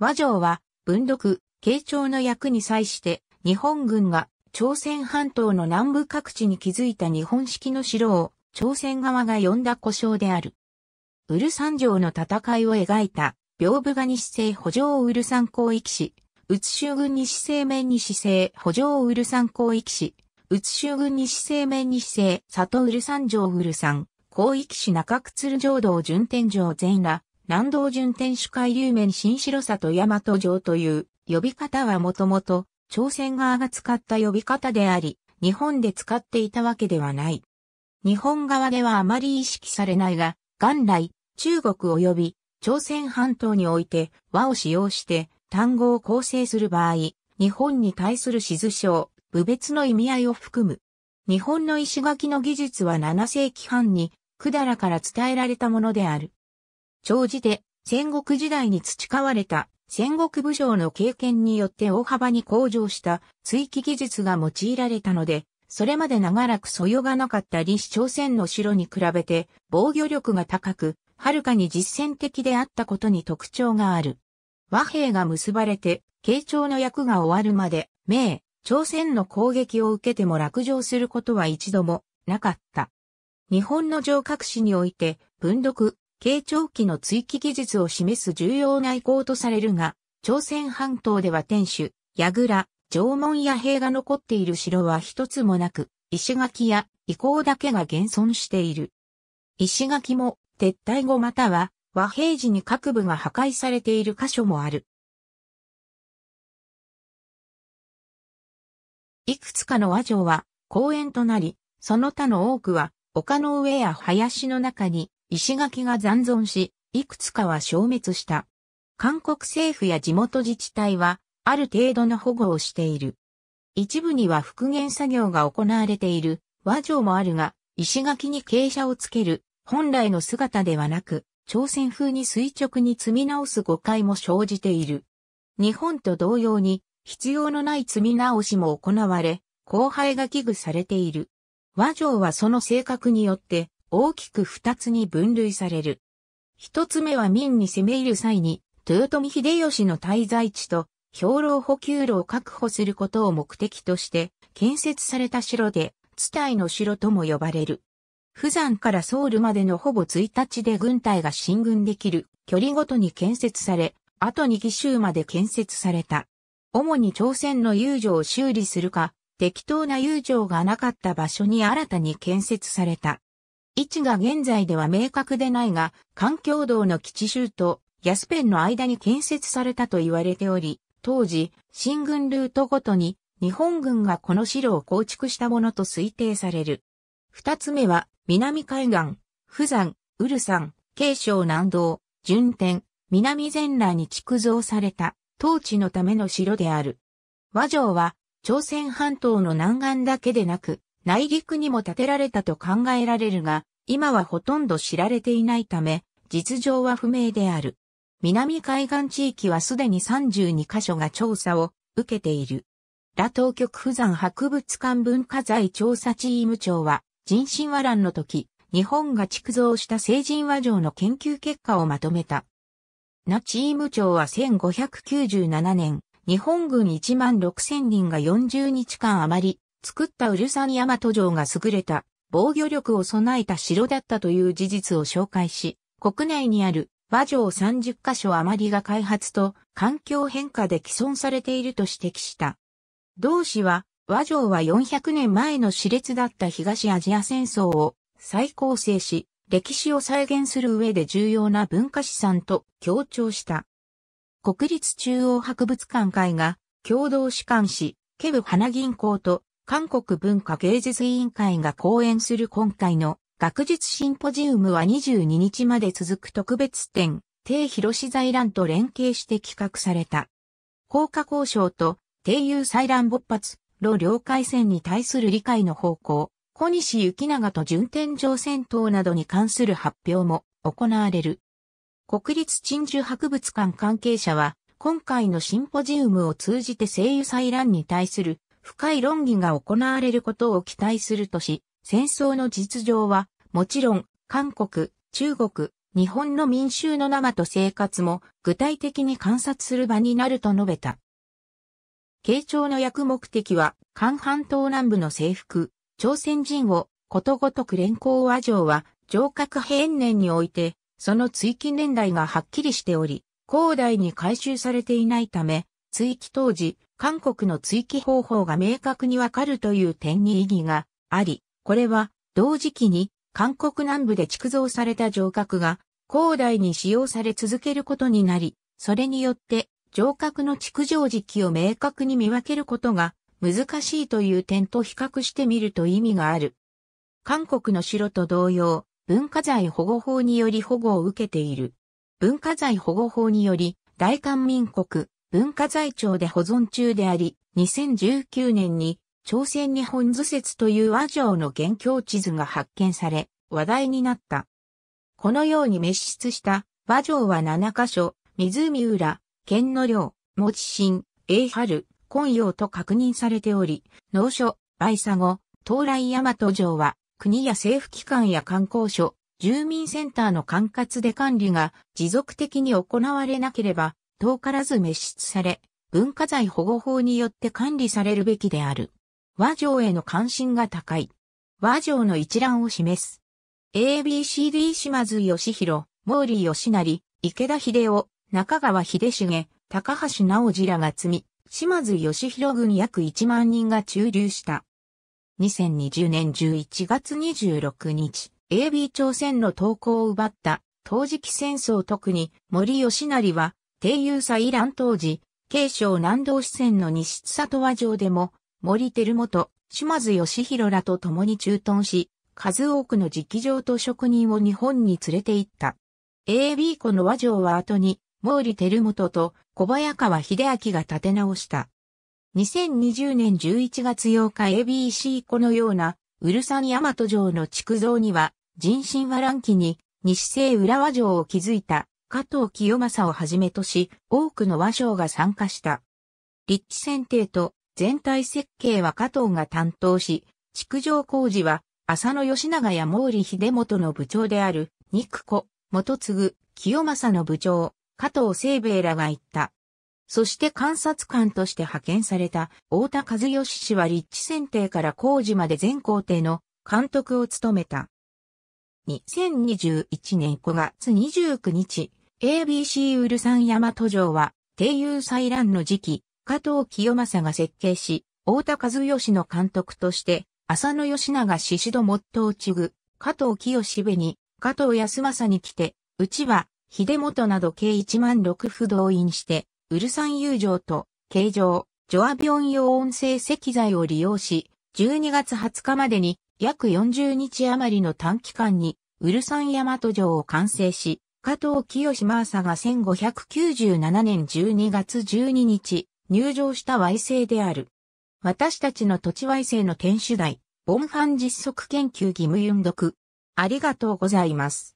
和城は、文読、慶長の役に際して、日本軍が朝鮮半島の南部各地に築いた日本式の城を、朝鮮側が呼んだ故障である。ウルサン城の戦いを描いた、屏風が西西補城ウルサン広域市、宇津州軍西西面西西補城ウルサン広域市、宇津州軍西西面西西里ウルサン城ウルン広域市中津鶴浄道順天城全羅、南道順天主海流面新城里大和城という呼び方はもともと朝鮮側が使った呼び方であり、日本で使っていたわけではない。日本側ではあまり意識されないが、元来、中国及び朝鮮半島において和を使用して単語を構成する場合、日本に対する静称、部別の意味合いを含む。日本の石垣の技術は7世紀半に百済から伝えられたものである。長じて戦国時代に培われた戦国武将の経験によって大幅に向上した追記技術が用いられたので、それまで長らく素養がなかった李氏朝鮮の城に比べて防御力が高く、はるかに実践的であったことに特徴がある。和平が結ばれて、慶長の役が終わるまで、明、朝鮮の攻撃を受けても落城することは一度もなかった。日本の城郭史において、文読、慶長期の追記技術を示す重要な遺構とされるが、朝鮮半島では天守、櫓、縄文や塀が残っている城は一つもなく、石垣や遺構だけが現存している。石垣も撤退後または和平時に各部が破壊されている箇所もある。いくつかの和城は公園となり、その他の多くは丘の上や林の中に石垣が残存し、いくつかは消滅した。韓国政府や地元自治体は、ある程度の保護をしている。一部には復元作業が行われている和城もあるが、石垣に傾斜をつける、本来の姿ではなく、朝鮮風に垂直に積み直す誤解も生じている。日本と同様に、必要のない積み直しも行われ、荒廃が危惧されている。和城はその性格によって、大きく二つに分類される。一つ目は民に攻め入る際に、豊臣秀吉の滞在地と、兵糧補給路を確保することを目的として、建設された城で、地帯の城とも呼ばれる。釜山からソウルまでのほぼ1日で軍隊が進軍できる距離ごとに建設され、後に義州まで建設された。主に朝鮮の遊女を修理するか、適当な遊女がなかった場所に新たに建設された。位置が現在では明確でないが、環境道の基地州と安ペンの間に建設されたと言われており、当時、新軍ルートごとに日本軍がこの城を構築したものと推定される。二つ目は、南海岸、富山、ウルサン、慶省南道、順天、南全羅に築造された、統治のための城である。和城は、朝鮮半島の南岸だけでなく、内陸にも建てられたと考えられるが、今はほとんど知られていないため、実情は不明である。南海岸地域はすでに32カ所が調査を受けている。ラ当局富山博物館文化財調査チーム長は、人身和乱の時、日本が築造した成人和城の研究結果をまとめた。なチーム長は1597年、日本軍1万6000人が40日間余り作ったウルサンヤマト城が優れた防御力を備えた城だったという事実を紹介し、国内にある和城30カ所余りが開発と環境変化で既存されていると指摘した。同氏は、和城は400年前の熾烈だった東アジア戦争を再構成し、歴史を再現する上で重要な文化資産と強調した。国立中央博物館会が共同主管し、ケブ花銀行と韓国文化芸術委員会が講演する今回の学術シンポジウムは22日まで続く特別展、低広志財団と連携して企画された。高果交渉と低油採卵勃発、路領海戦に対する理解の方向、小西行長と順天上戦闘などに関する発表も行われる。国立鎮守博物館関係者は、今回のシンポジウムを通じて西油採卵に対する深い論議が行われることを期待するとし、戦争の実情は、もちろん、韓国、中国、日本の民衆の生と生活も具体的に観察する場になると述べた。慶長の役目的は、韓半島南部の征服、朝鮮人をことごとく連行和上は、上核平年において、その追記年代がはっきりしており、後代に回収されていないため、追記当時、韓国の追記方法が明確にわかるという点に意義があり、これは同時期に韓国南部で築造された城郭が広大に使用され続けることになり、それによって城郭の築城時期を明確に見分けることが難しいという点と比較してみると意味がある。韓国の城と同様、文化財保護法により保護を受けている。文化財保護法により、大韓民国、文化財庁で保存中であり、2019年に朝鮮日本図説という和城の元凶地図が発見され、話題になった。このように滅失した和城は7箇所、湖浦、県の領、持新、永春、今陽と確認されており、農所、売佐後、東来大和城は、国や政府機関や観光所、住民センターの管轄で管理が持続的に行われなければ遠からず滅失され、文化財保護法によって管理されるべきである。和城への関心が高い。和城の一覧を示す。ABCD 島津義弘、毛利義成、池田秀夫、中川秀重、高橋直次らが積み、島津義弘軍約1万人が駐留した。2020年11月26日、AB 朝鮮の投降を奪った、陶磁器戦争特に森義成は定遊祭乱当時、慶尚南道支線の西津里和城でも、森照元、島津義弘らと共に駐屯し、数多くの直情と職人を日本に連れて行った。AB 湖の和城は後に、毛利照元と小早川秀明が建て直した。2020年11月8日 ABC 湖のような、ウルサン大和城の築造には、人心和乱気に、西西浦和城を築いた加藤清正をはじめとし、多くの和尚が参加した。立地選定と全体設計は加藤が担当し、築城工事は浅野義長や毛利秀元の部長である、肉子、元継、清正の部長、加藤清兵衛らが言った。そして観察官として派遣された太田和義氏は立地選定から工事まで全工程の監督を務めた。2021年5月29日、ABC ウルサン大和城は、帝友祭乱の時期、加藤清正が設計し、大田和義の監督として、浅野義長獅子戸もっと内ぐ、加藤清部に、加藤康政に来て、うちは、秀元など計1万6府動員して、ウルサン友情と、形状、ジョアビ院ン用音声石材を利用し、12月20日までに、約40日余りの短期間に、ウルサン大和城を完成し、加藤清正が1597年12月12日、入場した矮星である。私たちの土地矮星の天守台、ボンファン実測研究義務運読。ありがとうございます。